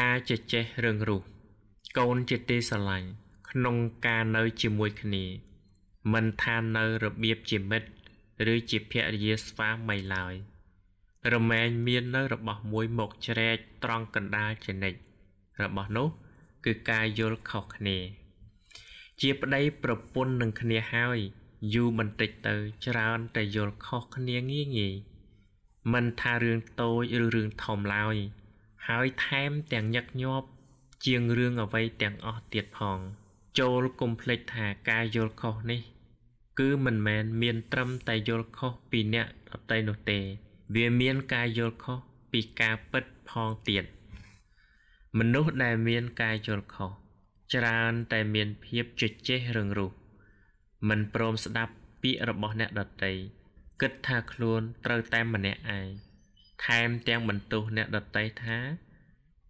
ការជជែករឿងរੂសកូនជាទីស្រឡាញ់ក្នុងការនៅជាមួយគ្នាមិនថានៅរបៀបជាមិត្តឬជាភរិយាស្វាមីឡើយរមែងមាននៅរបស់មួយមកជ្រែកត្រង់កណ្ដាលចនិចរបស់នោះគឺការយល់ខុសគ្នាជាប្តីប្រពន្ធនឹងគ្នាហើយ យូរបន្តិចទៅច្រើនតែយល់ខុសគ្នាងាយងាយមិនថារឿងតូចឬរឿងធំឡើយហើយថែមទាំងញឹកញាប់ ជាងរឿងអ្វីទាំងអស់ទៀតផង ចូលកុំភ្លេចថាការយល់ខុសនេះ គឺមិនមែនមានត្រឹមតែយល់ខុសពីអ្នកអតីតនោះទេ វាមានការយល់ខុសពីការពិតផងទៀតមនុស្សដែលមានការយល់ខុសច្រើនតែមានភាពជជែករឹងរូសមិនព្រមស្ដាប់ពាក្យរបស់អ្នកដទៃគិតថាខ្លួនត្រូវតែម្នាក់ឯងថែមទាំងបន្ទោសអ្នកដតីថា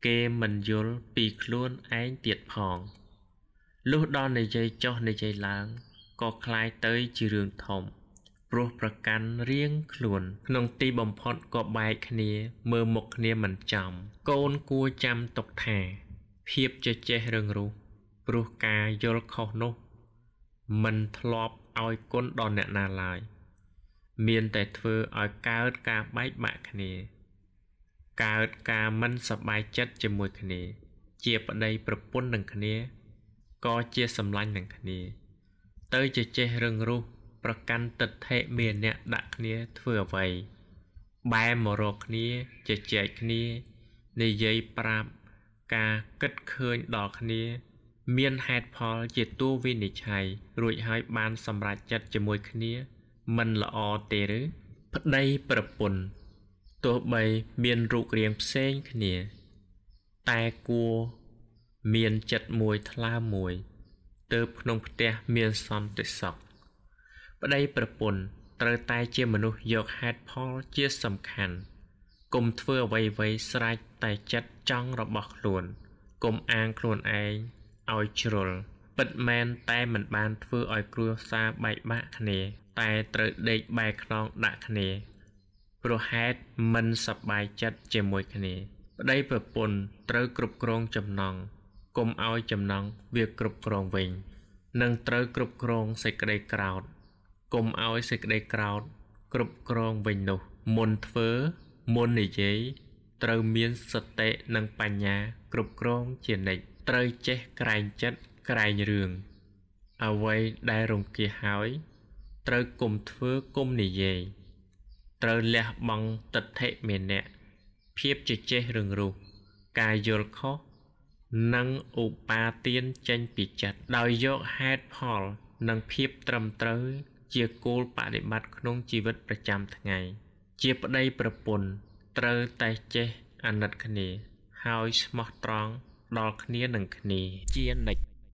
គេមិនយល់ពីខ្លួនឯងទៀតផងលុះដល់និយាយចុះនិយាយឡើងក៏คล้ายទៅជារឿងធំ ព្រោះប្រកាន់រៀងខ្លួន ក្នុងទីបំផុតក៏បែកគ្នា មើលមុខគ្នាមិនចំកូនគួរចាំទុកថា ភាពជជែករឿងរੂព្រោះការយល់ខុសនោះមិនធ្លាប់ឲ្យគុណដល់អ្នកណាឡើយ។មានតែធ្វើឲ្យកើតការបែកបាក់គ្នា កើតការមិនសប្បាយចិត្តជាមួយគ្នាជាប្តីប្រពន្ធនឹងគ្នាក៏ជាសម្លាញ់នឹងគ្នា ទៅជាចេះរឹងរូសប្រកាន់ទិដ្ឋិមានអ្នកដាក់គ្នាធ្វើអ្វីបែរមករកគ្នាជជែកគ្នានិយាយប្រាប់ការគិតឃើញដល់គ្នា មានហេតុផល ជាតួវិនិច្ឆ័យរួចហើយបាន សម្រេចចិត្តជាមួយគ្នាមិនល្អទេឬប្តីប្រពន្ធទោះបីមានរូបរាងផ្សេងគ្នាតែគួរមានចិត្តមួយថ្លើមមួយទៅក្នុងផ្ទះមានសន្តិសុខប្តីប្រពន្ធត្រូវតែជាមនុស្សយកហេតុផលជាសំខាន់គុំធ្វើអ្វីៗស្រេចតែចិត្តចង់របស់ខ្លួនកុំអាងខ្លួនឯងឲ្យជ្រុលពិតមែនតែមិនបានធ្វើឲ្យគ្រួសារបែកបាក់គ្នាតែត្រូវដេកបែកខ្នងដាក់គ្នាព្រោះហេតុមិនសប្បាយចិត្តជាមួយគ្នាប្តីប្រពន្ធត្រូវគ្រប់គ្រងចំណងកុំឲ្យចំណងវាគ្រប់គ្រងវិញ និងត្រូវគ្រប់គ្រងសេចក្តីក្រោធកុំឲ្យសេចក្តីក្រោធគ្រប់គ្រងវិញនោះ មុនធ្វើមុននិយាយត្រូវមានសតិនិងបញ្ញាគ្រប់គ្រងជានិច្ចត្រូវចេះក្រែងចិត្តក្រែងរឿងអ្វីដែលរង្គៀសហើយ ត្រូវគុំធ្វើគុំនិយាយត្រូវលះបង់ទិដ្ឋិមេនៈភាពជជែករឿងរុះការយល់ខុសនិងឧបាទានចេញពីចិត្តដោយយកហេតុផលនិងភាពត្រឹមត្រូវជាគោលបដិបត្តិក្នុងជីវិតប្រចាំថ្ងៃ ជាប្តីប្រពន្ធត្រូវតែចេះអាណិតគ្នាហើយស្មោះត្រង់ដល់គ្នានឹងគ្នាជានិច្ច